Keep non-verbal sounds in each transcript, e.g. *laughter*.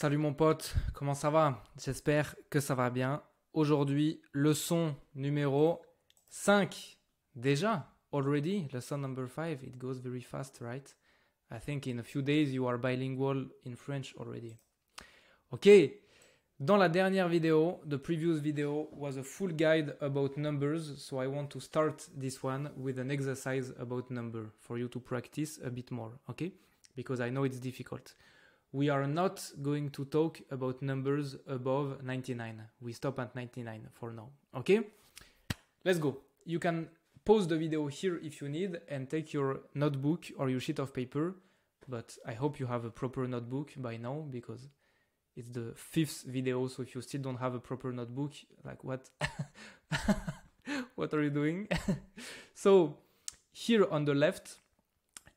Salut mon pote, comment ça va J'espère que ça va bien. Aujourd'hui, leçon numéro 5. Déjà, already, lesson number 5. It goes very fast, right I think in a few days you are bilingual in French already. Ok, dans la dernière vidéo, the previous video was a full guide about numbers, so I want to start this one with an exercise about number for you to practice a bit more, okay? Because I know it's difficult. we are not going to talk about numbers above 99. We stop at 99 for now. Okay? Let's go. You can pause the video here if you need and take your notebook or your sheet of paper. But I hope you have a proper notebook by now because it's the fifth video. So if you still don't have a proper notebook, like what? *laughs* what are you doing? *laughs* so here on the left,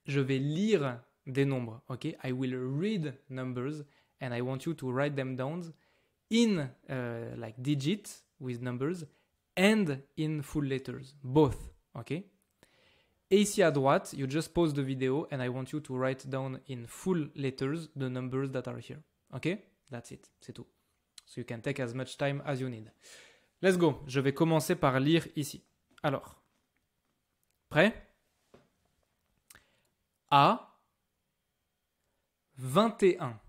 je vais lire des nombres. Ok, I will read numbers and I want you to write them down in uh, like digits with numbers and in full letters, both. Ok. Et ici à droite, you just pause the video and I want you to write down in full letters the numbers that are here. Ok, that's it, c'est tout. So you can take as much time as you need. Let's go. Je vais commencer par lire ici. Alors, prêt? A 21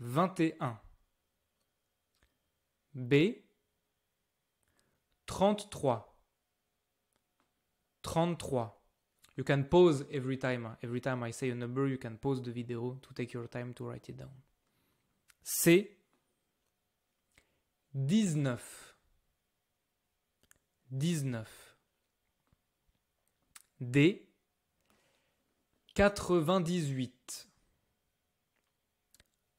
21 B 33 33 You can pause every time every time I say a number you can pause the video to take your time to write it down C 19 19 D 98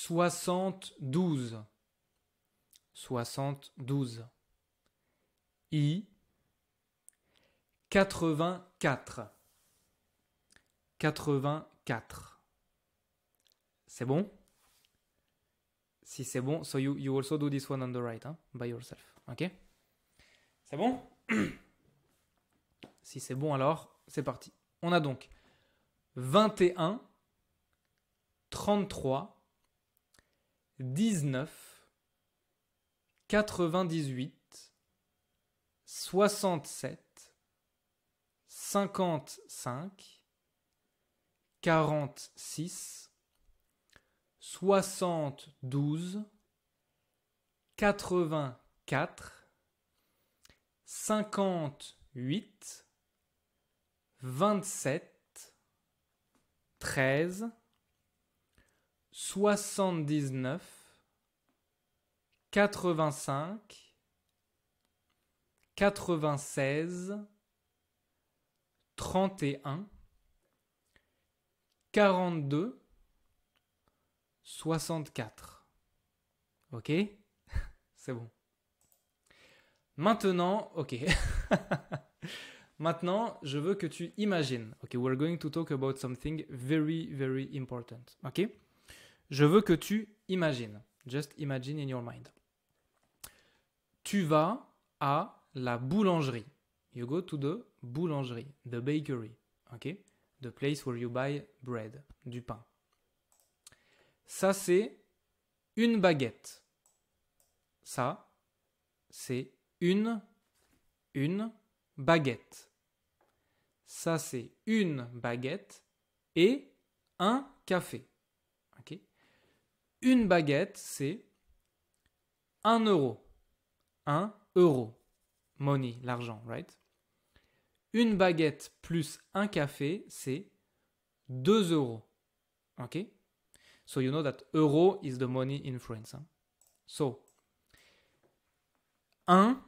soixante-douze, soixante-douze, I, quatre-vingt-quatre, quatre-vingt-quatre. C'est bon Si c'est bon, so you, you also do this one on the right, hein, by yourself, ok C'est bon Si c'est bon alors, c'est parti. On a donc 21, 33, 19, 98, 67, 55, 46, 72, 84, 58, 27, 13, 79, 85, 96, 31, 42, 64. Ok *laughs* C'est bon. Maintenant, ok. *laughs* Maintenant, je veux que tu imagines. Ok, we're going to talk about something very, very important. Ok je veux que tu imagines. Just imagine in your mind. Tu vas à la boulangerie. You go to the boulangerie, the bakery. OK The place where you buy bread, du pain. Ça, c'est une baguette. Ça, c'est une, une baguette. Ça, c'est une baguette et un café. Une baguette, c'est 1 euro. 1 euro. Money, l'argent, right? Une baguette plus un café, c'est 2 euros. Ok? So you know that euro is the money in France. Hein. So, 1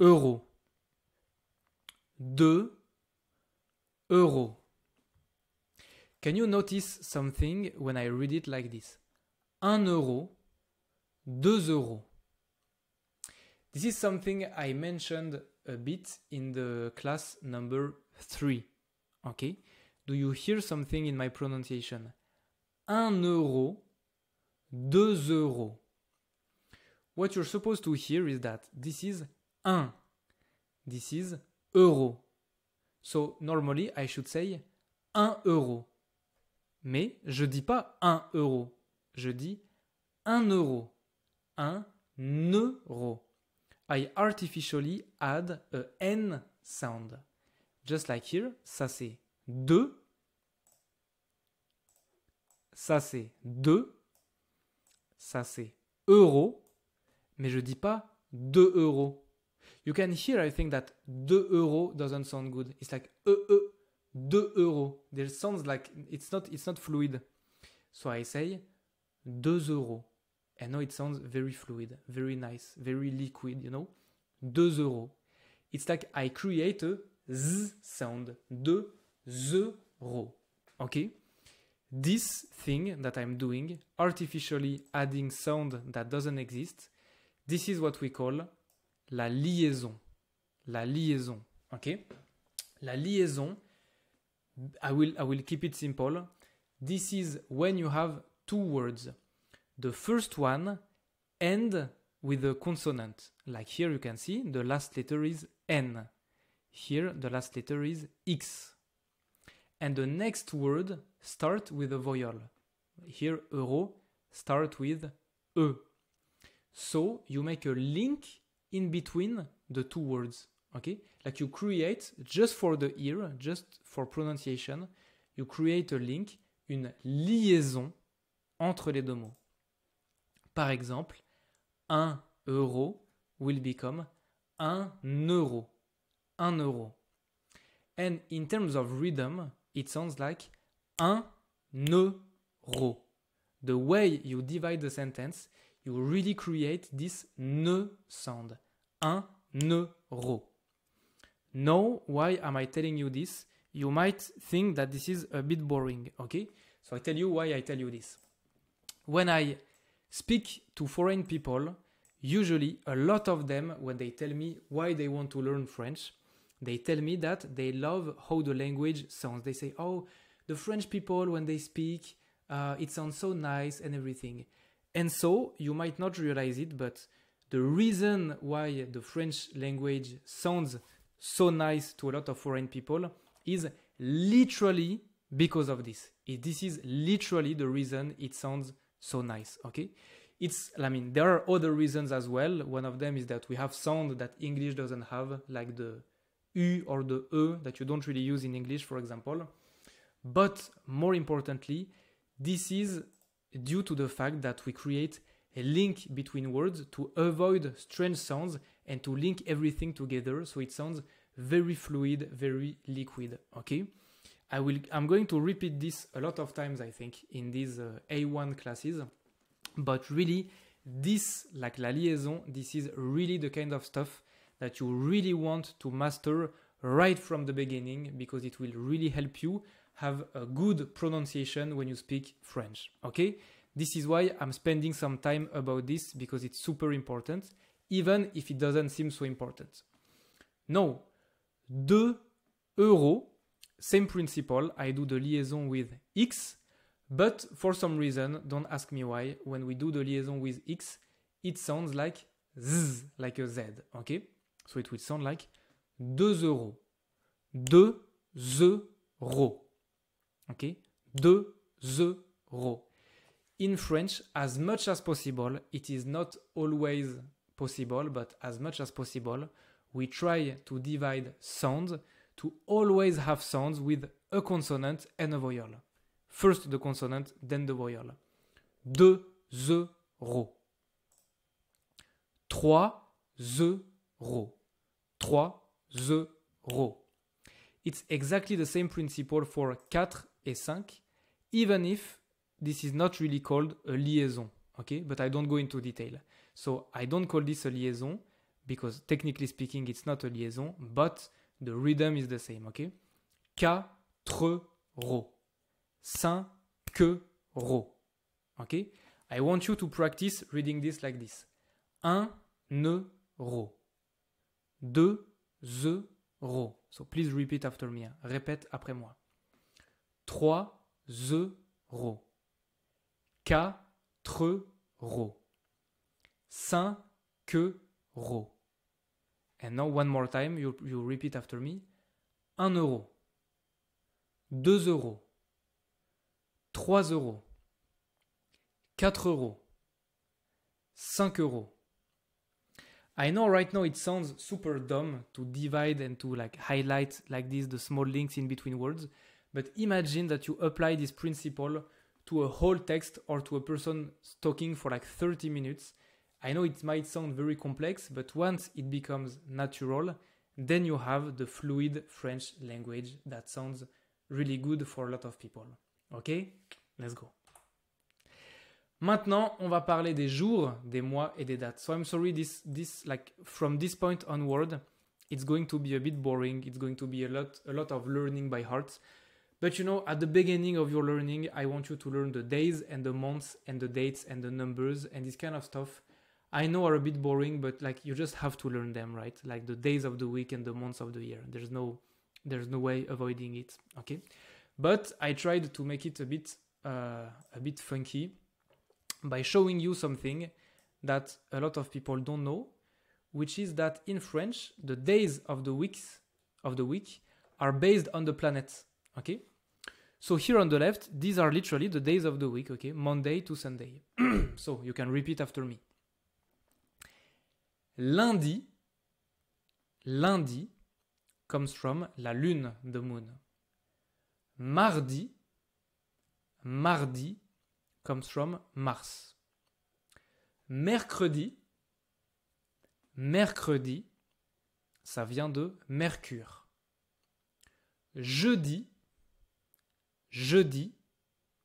euro. 2 euros. Can you notice something when I read it like this? 1 euro, 2 euros. This is something I mentioned a bit in the class number 3. Okay? Do you hear something in my pronunciation? 1 euro, 2 euros. What you're supposed to hear is that this is 1. This is euro. So normally I should say 1 euro. Mais je dis pas 1 euro, je dis 1 euro. 1 euro. I artificially add a N sound. Just like here, ça c'est 2. Ça c'est 2. Ça c'est euro. Mais je dis pas 2 euros. You can hear, I think, that 2 euros doesn't sound good. It's like e, e, 2 euros. It sounds like it's not, it's not fluid. So I say 2 euros. I know it sounds very fluid, very nice, very liquid, you know. 2 euros. It's like I create a z sound. 2 euros. Okay? This thing that I'm doing, artificially adding sound that doesn't exist, this is what we call la liaison. La liaison. Okay? La liaison, I will, I will keep it simple. This is when you have two words. The first one end with a consonant. Like here you can see the last letter is N. Here the last letter is X. And the next word start with a vowel. Here euro start with E. So you make a link in between the two words. okay like you create just for the ear just for pronunciation you create a link une liaison entre les deux mots par exemple un euro will become un euro un euro and in terms of rhythm it sounds like un euro the way you divide the sentence you really create this ne sound un euro Now, why am I telling you this? You might think that this is a bit boring, okay? So I tell you why I tell you this. When I speak to foreign people, usually a lot of them, when they tell me why they want to learn French, they tell me that they love how the language sounds. They say, oh, the French people, when they speak, uh, it sounds so nice and everything. And so, you might not realize it, but the reason why the French language sounds so nice to a lot of foreign people is literally because of this. this is literally the reason it sounds so nice, okay? It's, I mean, there are other reasons as well. One of them is that we have sound that English doesn't have, like the U or the E that you don't really use in English, for example. But more importantly, this is due to the fact that we create a link between words to avoid strange sounds and to link everything together so it sounds very fluid, very liquid, okay? I will, I'm going to repeat this a lot of times, I think, in these uh, A1 classes, but really, this, like la liaison, this is really the kind of stuff that you really want to master right from the beginning because it will really help you have a good pronunciation when you speak French, okay? This is why I'm spending some time about this because it's super important, even if it doesn't seem so important. Now, 2 euros, same principle, I do the liaison with X, but for some reason, don't ask me why, when we do the liaison with X, it sounds like Z, like a Z, okay? So it will sound like 2 euros. 2 euros. Okay? 2 euros. in French as much as possible. It is not always possible, but as much as possible, we try to divide sounds to always have sounds with a consonant and a vowel. First the consonant, then the vowel. Deux, zéro. Trois, zéro. Trois, zéro. It's exactly the same principle for quatre et cinq, even if this is not really called a liaison, okay? But I don't go into detail. So I don't call this a liaison because technically speaking, it's not a liaison, but the rhythm is the same, okay? Quatre ro. Cinq ro. Okay? I want you to practice reading this like this. Un Deux euros. So please repeat after me. Hein. Répète après moi. Trois euros. Quatre euros. Cinq euros. And now one more time, you, you repeat after me. Un euro. Deux euros. Trois euros. Quatre euros. Cinq euros. I know right now it sounds super dumb to divide and to like highlight like this the small links in between words, but imagine that you apply this principle to a whole text or to a person talking for like 30 minutes. I know it might sound very complex, but once it becomes natural, then you have the fluid French language that sounds really good for a lot of people. Ok Let's go. Maintenant, on va parler des jours, des mois et des dates. So I'm sorry, this, this, like, from this point onward, it's going to be a bit boring. It's going to be a lot, a lot of learning by heart. But you know, at the beginning of your learning, I want you to learn the days and the months and the dates and the numbers and this kind of stuff. I know are a bit boring, but like you just have to learn them, right? Like the days of the week and the months of the year. There's no there's no way avoiding it, okay? But I tried to make it a bit uh, a bit funky by showing you something that a lot of people don't know, which is that in French, the days of the weeks of the week are based on the planets, Okay? So here on the left, these are literally the days of the week, okay? Monday to Sunday. *clears throat* so you can repeat after me. Lundi, lundi comes from la lune, the moon. Mardi, mardi comes from Mars. Mercredi, mercredi, ça vient de Mercure. Jeudi, Jeudi,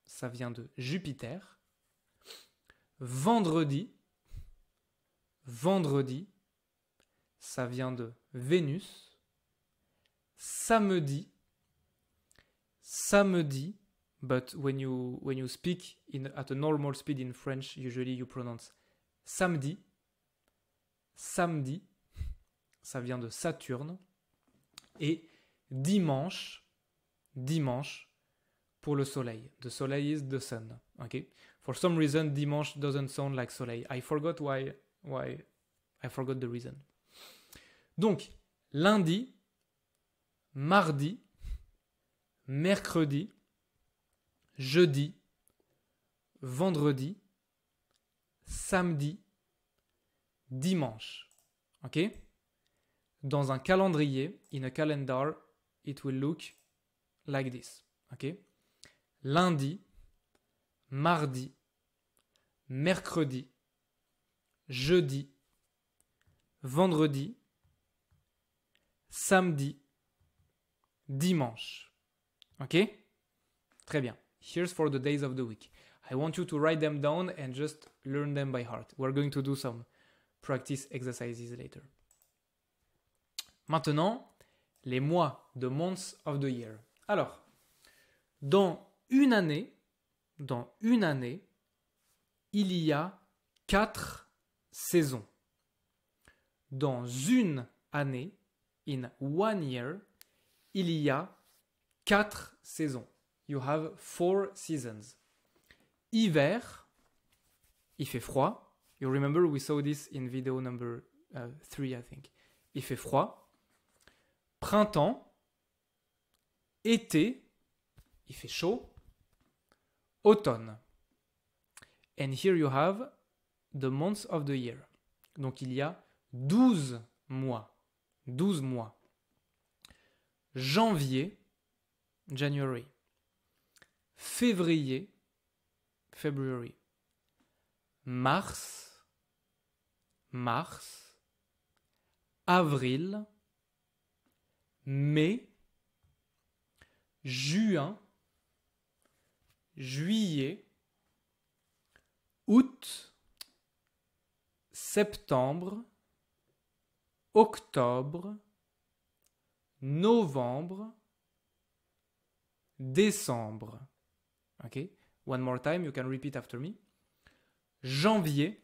ça vient de Jupiter. Vendredi, vendredi, ça vient de Vénus. Samedi, samedi, but when you, when you speak in, at a normal speed in French, usually you pronounce samedi. Samedi, ça vient de Saturne. Et dimanche, dimanche, pour le soleil. The soleil is the sun. Okay. For some reason, dimanche doesn't sound like soleil. I forgot why. Why? I forgot the reason. Donc, lundi, mardi, mercredi, jeudi, vendredi, samedi, dimanche. Ok Dans un calendrier, in a calendar, it will look like this. Ok lundi, mardi, mercredi, jeudi, vendredi, samedi, dimanche. OK Très bien. Here's for the days of the week. I want you to write them down and just learn them by heart. We're going to do some practice exercises later. Maintenant, les mois, the months of the year. Alors, dans une année, dans une année, il y a quatre saisons. Dans une année, in one year, il y a quatre saisons. You have four seasons. Hiver, il fait froid. You remember we saw this in video number uh, three, I think. Il fait froid. Printemps, été, il fait chaud automne. And here you have the months of the year. Donc il y a 12 mois. 12 mois. Janvier, January. Février, February. Mars, Mars. Avril, mai, juin, juillet, août, septembre, octobre, novembre, décembre. Okay? One more time, you can repeat after me. Janvier,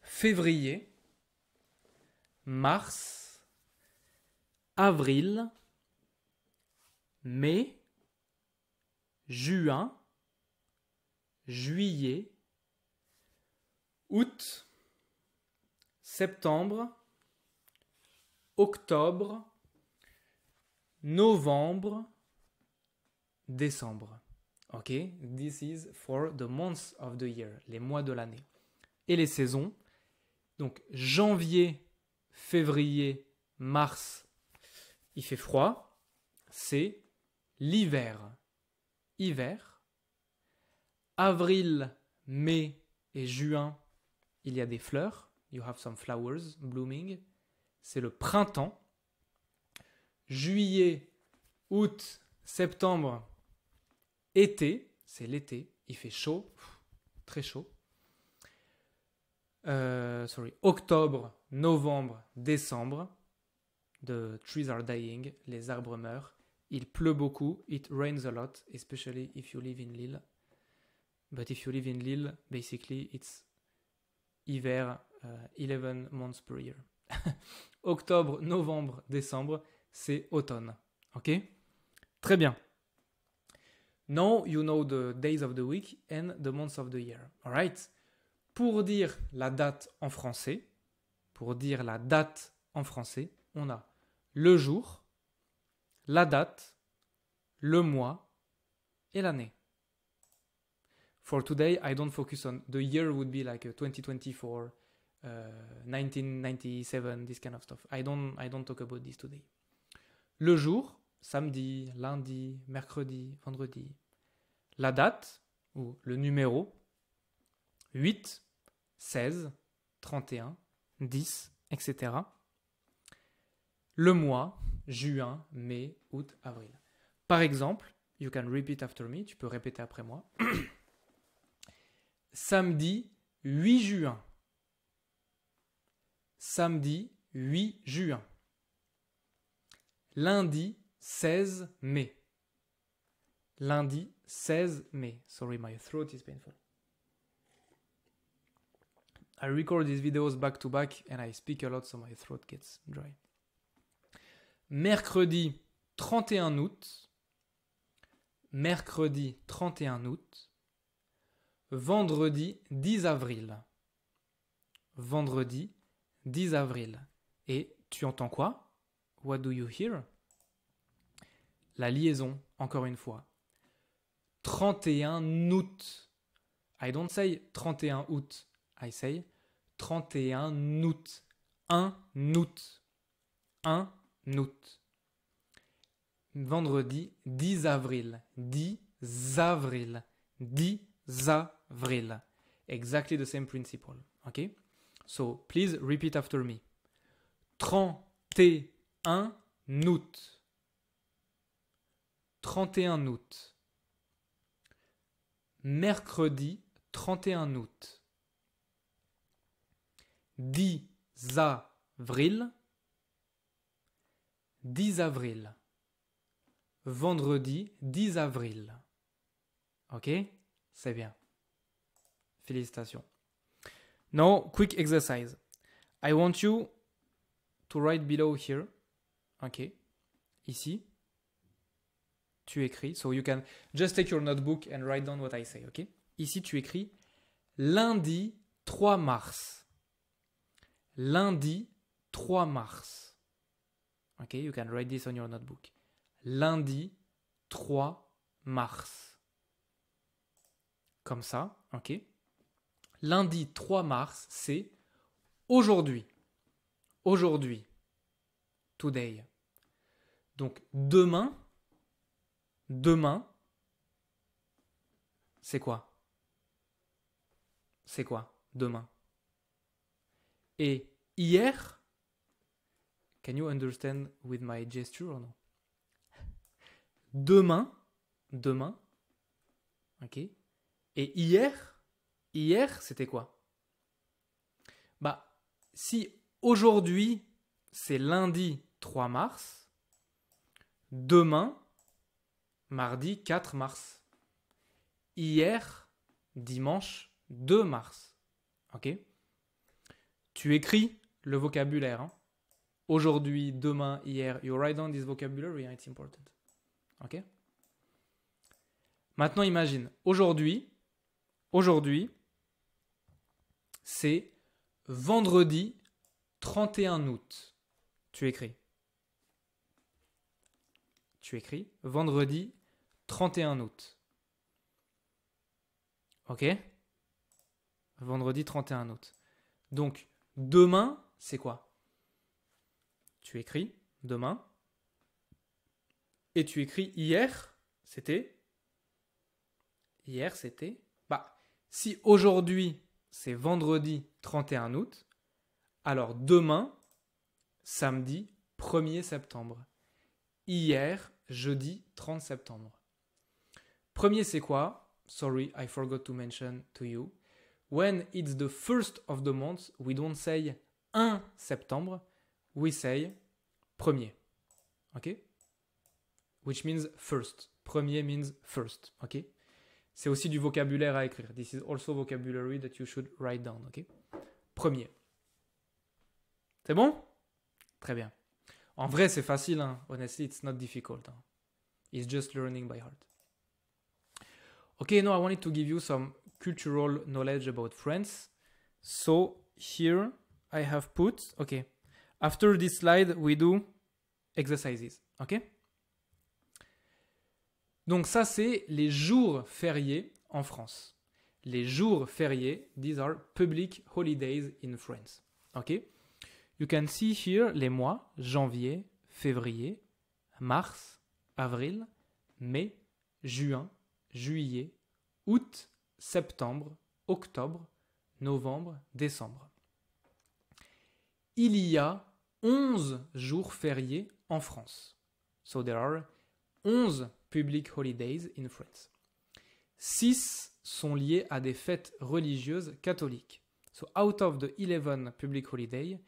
février, mars, avril, mai, juin, juillet, août, septembre, octobre, novembre, décembre. OK? This is for the months of the year, les mois de l'année. Et les saisons. Donc janvier, février, mars, il fait froid. C'est l'hiver hiver. Avril, mai et juin, il y a des fleurs. You have some flowers blooming. C'est le printemps. Juillet, août, septembre, été. C'est l'été. Il fait chaud, très chaud. Euh, sorry, octobre, novembre, décembre. The trees are dying, les arbres meurent. Il pleut beaucoup. It rains a lot, especially if you live in Lille. But if you live in Lille, basically it's hiver 11 uh, months per year. *laughs* Octobre, novembre, décembre, c'est automne. OK Très bien. Now you know the days of the week and the months of the year. All right Pour dire la date en français, pour dire la date en français, on a le jour, la date, le mois et l'année. For today, I don't focus on the year would be like 2024, uh, 1997, uh, this kind of stuff. I don't, I don't talk about this today. Le jour, samedi, lundi, mercredi, vendredi. La date ou le numéro 8, 16, 31, 10, etc. Le mois, juin, mai, août, avril. Par exemple, you can repeat after me, tu peux répéter après moi. *clears throat* Samedi 8 juin. Samedi 8 juin. Lundi 16 mai. Lundi 16 mai. Sorry, my throat is painful. I record these videos back to back and I speak a lot so my throat gets dry mercredi 31 août, mercredi 31 août, vendredi 10 avril. Vendredi 10 avril. Et tu entends quoi What do you hear La liaison, encore une fois. 31 août. I don't say 31 août. I say 31 août. 1 août. 1 août. Vendredi 10 avril. 10 avril. 10 avril. Exactly the same principle. Okay? So please repeat after me. 31 août. 31 août. Mercredi 31 août. 10 avril. 10 avril. Vendredi 10 avril. Ok C'est bien. Félicitations. Now, quick exercise. I want you to write below here. Ok. Ici. Tu écris. So you can just take your notebook and write down what I say. Ok Ici, tu écris lundi 3 mars. Lundi 3 mars. Okay, you can write this on your notebook. Lundi 3 mars. Comme ça, ok. Lundi 3 mars, c'est aujourd'hui. Aujourd'hui. Today. Donc demain, demain, c'est quoi C'est quoi demain Et hier, Can you understand with my gesture or no? Demain, demain, ok. Et hier, hier, c'était quoi Bah, si aujourd'hui, c'est lundi 3 mars, demain, mardi 4 mars. Hier, dimanche 2 mars. Ok Tu écris le vocabulaire. Hein aujourd'hui, demain, hier. You write down this vocabulary, it's important. Ok Maintenant, imagine, aujourd'hui, aujourd'hui, c'est vendredi 31 août. Tu écris. Tu écris vendredi 31 août. Ok Vendredi 31 août. Donc, demain, c'est quoi tu écris demain. Et tu écris hier, c'était. Hier, c'était. Bah, si aujourd'hui, c'est vendredi 31 août, alors demain, samedi 1er septembre. Hier, jeudi 30 septembre. Premier, c'est quoi Sorry, I forgot to mention to you. When it's the first of the month, we don't say 1 septembre, we say premier. OK Which means first. Premier means first. OK C'est aussi du vocabulaire à écrire. This is also vocabulary that you should write down. OK Premier. C'est bon Très bien. En vrai, c'est facile. Hein? Honestly, it's not difficult. Hein. It's just learning by heart. Ok, now I wanted to give you some cultural knowledge about France. So here I have put, ok... After this slide, we do exercises. Okay? Donc ça, c'est les jours fériés en France. Les jours fériés, these are public holidays in France. Okay? You can see here les mois janvier, février, mars, avril, mai, juin, juillet, août, septembre, octobre, novembre, décembre il y a 11 jours fériés en France. So there are 11 public holidays in France. 6 sont liés à des fêtes religieuses catholiques. So out of the 11 public holidays,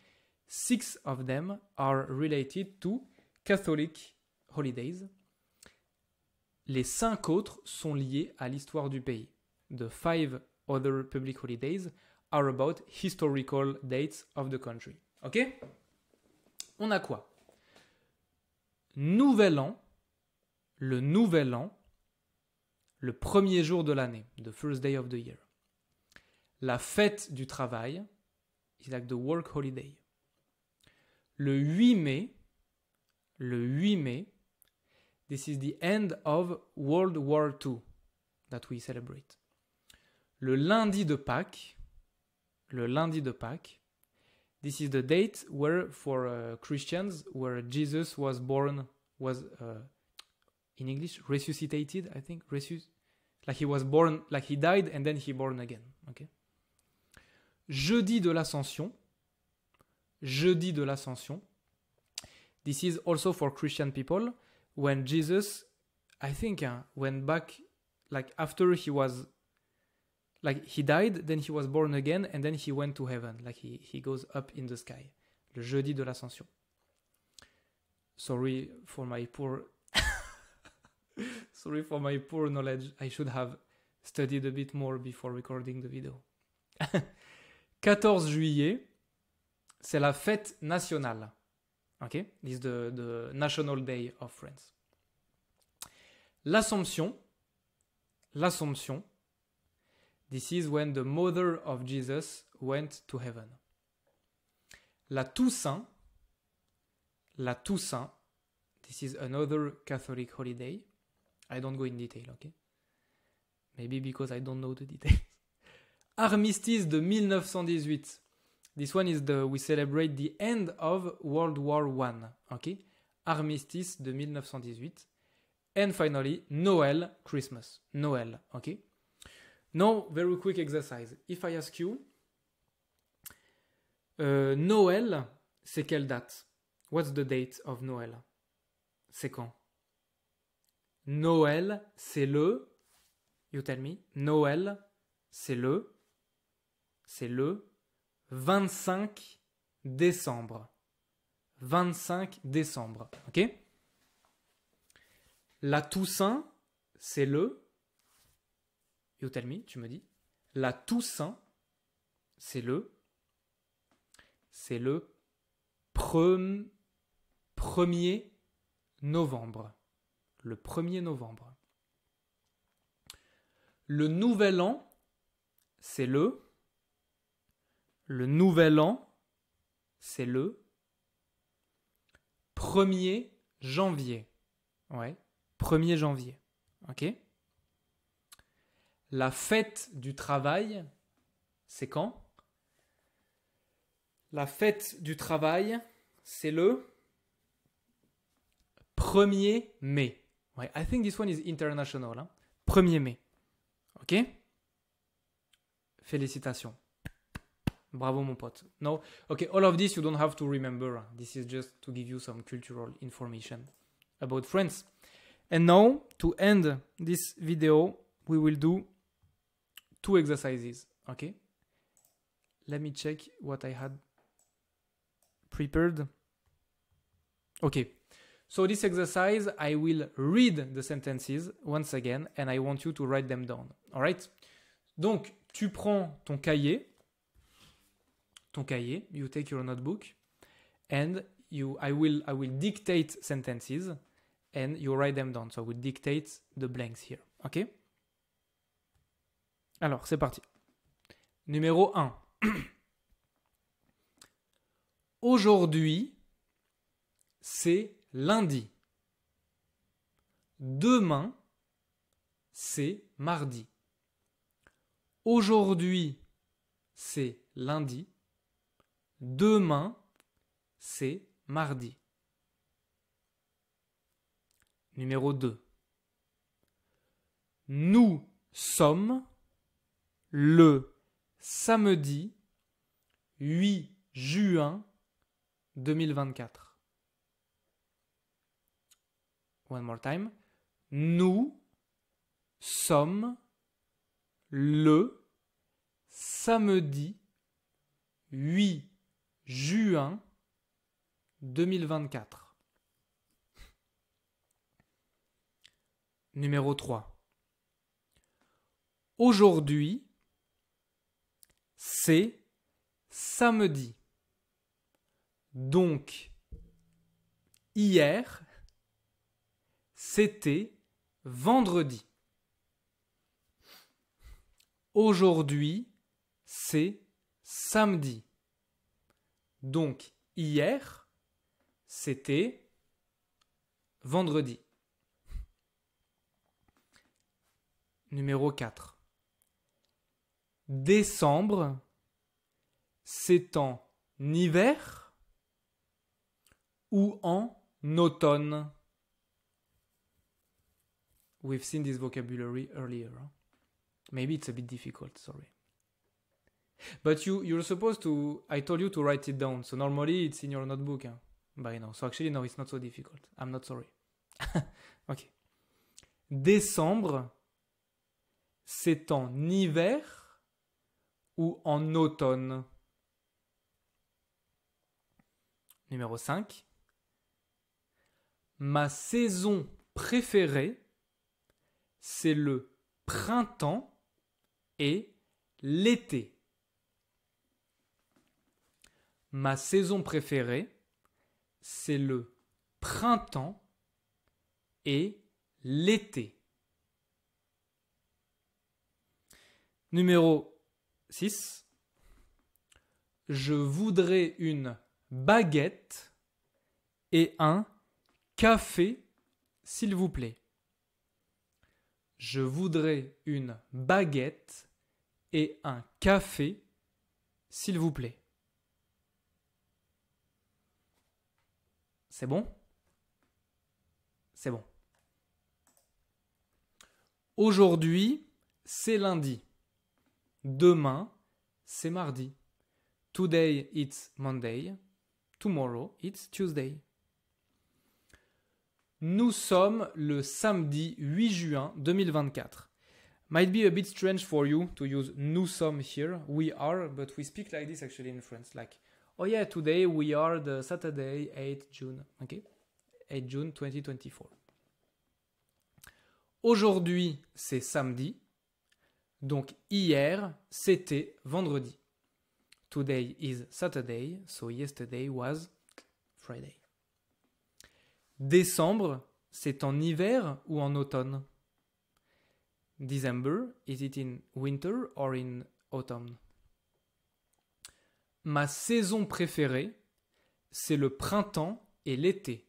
6 of them are related to Catholic holidays. Les 5 autres sont liés à l'histoire du pays. The 5 other public holidays are about historical dates of the country. Ok On a quoi Nouvel an, le nouvel an, le premier jour de l'année, the first day of the year. La fête du travail, It's like the work holiday. Le 8 mai, le 8 mai, this is the end of World War II that we celebrate. Le lundi de Pâques, le lundi de Pâques, This is the date where, for uh, Christians, where Jesus was born, was uh, in English resuscitated. I think resus, like he was born, like he died and then he born again. Okay. Jeudi de l'Ascension. Jeudi de l'Ascension. This is also for Christian people when Jesus, I think, uh, went back, like after he was like he died, then he was born again, and then he went to heaven. Like he, he goes up in the sky. Le jeudi de l'ascension. Sorry for my poor. *laughs* Sorry for my poor knowledge. I should have studied a bit more before recording the video. 14 *laughs* juillet, c'est la fête nationale. Ok, this is the, the national day of France. L'Assomption, l'Assomption, This is when the mother of Jesus went to heaven. La Toussaint, la Toussaint, this is another Catholic holiday. I don't go in detail, okay? Maybe because I don't know the details. *laughs* Armistice de 1918. This one is the we celebrate the end of World War One, okay? Armistice de 1918. And finally, Noël, Christmas, Noël, okay? Now, very quick exercise. If I ask you, euh, Noël, c'est quelle date? What's the date of Noël? C'est quand? Noël, c'est le. You tell me. Noël, c'est le. C'est le 25 décembre. 25 décembre. Ok? La Toussaint, c'est le tell me, tu me dis. La Toussaint, c'est le. C'est le. premier novembre. Le 1er novembre. Le nouvel an, c'est le. Le nouvel an, c'est le 1er janvier. Ouais, 1er janvier. OK la fête du travail, c'est quand La fête du travail, c'est le 1er mai. I think this one is international. 1er hein. mai. Ok Félicitations. Bravo mon pote. No. ok, all of this you don't have to remember. This is just to give you some cultural information about France. And now to end this video, we will do two exercises. Okay. Let me check what I had prepared. Okay. So this exercise, I will read the sentences once again and I want you to write them down. All right. Donc, tu prends ton cahier, ton cahier, you take your notebook and you I will I will dictate sentences and you write them down. So I will dictate the blanks here. Okay? Alors, c'est parti. Numéro 1. *clears throat* Aujourd'hui, c'est lundi. Demain, c'est mardi. Aujourd'hui, c'est lundi. Demain, c'est mardi. Numéro 2. Nous sommes le samedi 8 juin 2024. One more time. Nous sommes le samedi 8 juin 2024. Numéro 3. Aujourd'hui, c'est samedi. Donc, hier, c'était vendredi. Aujourd'hui, c'est samedi. Donc, hier, c'était vendredi. Numéro 4. Décembre, c'est en hiver ou en automne? We've seen this vocabulary earlier. Maybe it's a bit difficult, sorry. But you, you're supposed to, I told you to write it down. So normally it's in your notebook hein, by now. So actually, no, it's not so difficult. I'm not sorry. *laughs* okay. Décembre, c'est en hiver ou en automne. Numéro 5. Ma saison préférée, c'est le printemps et l'été. Ma saison préférée, c'est le printemps et l'été. Numéro 6. Je voudrais une baguette et un café, s'il vous plaît. Je voudrais une baguette et un café, s'il vous plaît. C'est bon C'est bon. Aujourd'hui, c'est lundi. Demain, c'est mardi. Today, it's Monday. Tomorrow, it's Tuesday. Nous sommes le samedi 8 juin 2024. Might be a bit strange for you to use nous sommes here. We are, but we speak like this actually in French. Like, oh yeah, today we are the Saturday 8 June. Okay? 8 June 2024. Aujourd'hui, c'est samedi. Donc hier, c'était vendredi. Today is Saturday, so yesterday was Friday. Décembre, c'est en hiver ou en automne December, is it in winter or in autumn Ma saison préférée, c'est le printemps et l'été.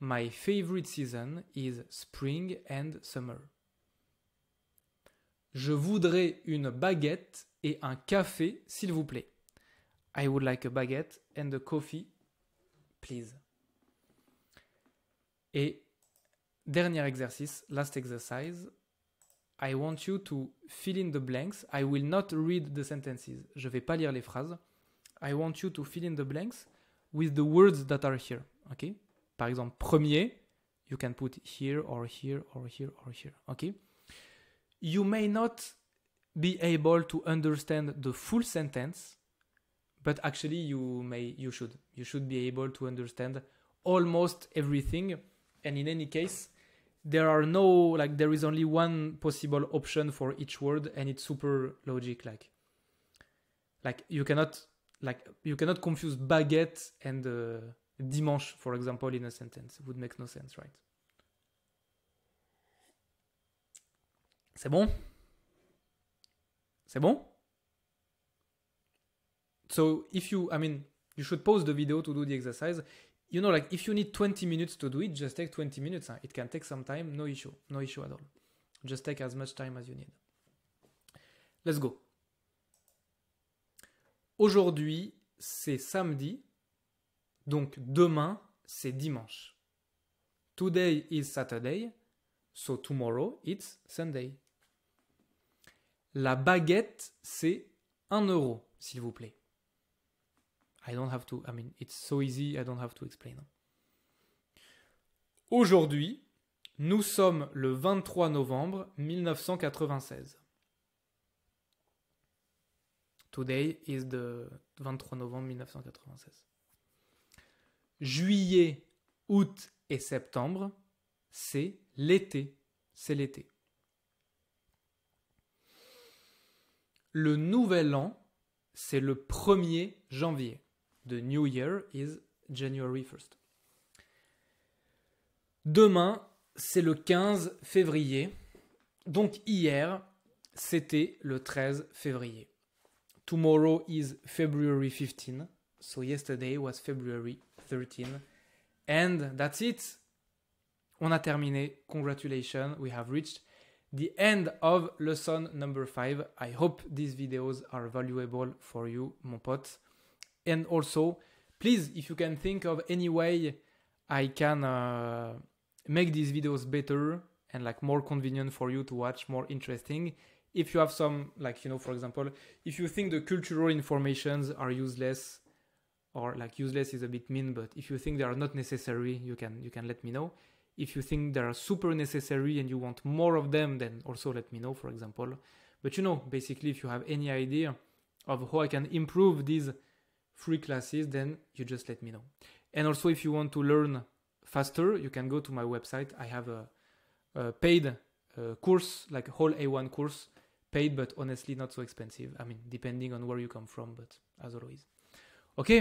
My favorite season is spring and summer. Je voudrais une baguette et un café, s'il vous plaît. I would like a baguette and a coffee, please. Et dernier exercice, last exercise. I want you to fill in the blanks. I will not read the sentences. Je vais pas lire les phrases. I want you to fill in the blanks with the words that are here. Okay. Par exemple, premier, you can put here or here or here or here. Okay. you may not be able to understand the full sentence but actually you may you should you should be able to understand almost everything and in any case there are no like there is only one possible option for each word and it's super logic like like you cannot like you cannot confuse baguette and uh, dimanche for example in a sentence it would make no sense right C'est bon C'est bon So if you, I mean, you should pause the video to do the exercise. You know, like if you need 20 minutes to do it, just take 20 minutes. It can take some time, no issue, no issue at all. Just take as much time as you need. Let's go. Aujourd'hui, c'est samedi. Donc demain, c'est dimanche. Today is Saturday. So tomorrow it's Sunday. La baguette, c'est 1 euro, s'il vous plaît. I don't have to, I mean, it's so easy, I don't have to explain. Aujourd'hui, nous sommes le 23 novembre 1996. Today is the 23 novembre 1996. Juillet, août et septembre, c'est L'été, c'est l'été. Le nouvel an, c'est le 1er janvier. The New Year is January 1st. Demain, c'est le 15 février. Donc hier, c'était le 13 février. Tomorrow is February 15. So yesterday was February 13. And that's it. on a terminé. Congratulations, we have reached the end of lesson number 5. I hope these videos are valuable for you, mon pote. And also, please, if you can think of any way I can uh, make these videos better and like more convenient for you to watch, more interesting. If you have some, like, you know, for example, if you think the cultural informations are useless or like useless is a bit mean, but if you think they are not necessary, you can, you can let me know. If you think they are super necessary and you want more of them, then also let me know, for example. But you know, basically, if you have any idea of how I can improve these free classes, then you just let me know. And also, if you want to learn faster, you can go to my website. I have a, a paid uh, course, like a whole A1 course, paid but honestly not so expensive. I mean, depending on where you come from, but as always. Ok,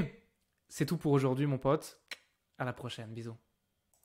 c'est tout pour aujourd'hui, mon pote. À la prochaine, bisous.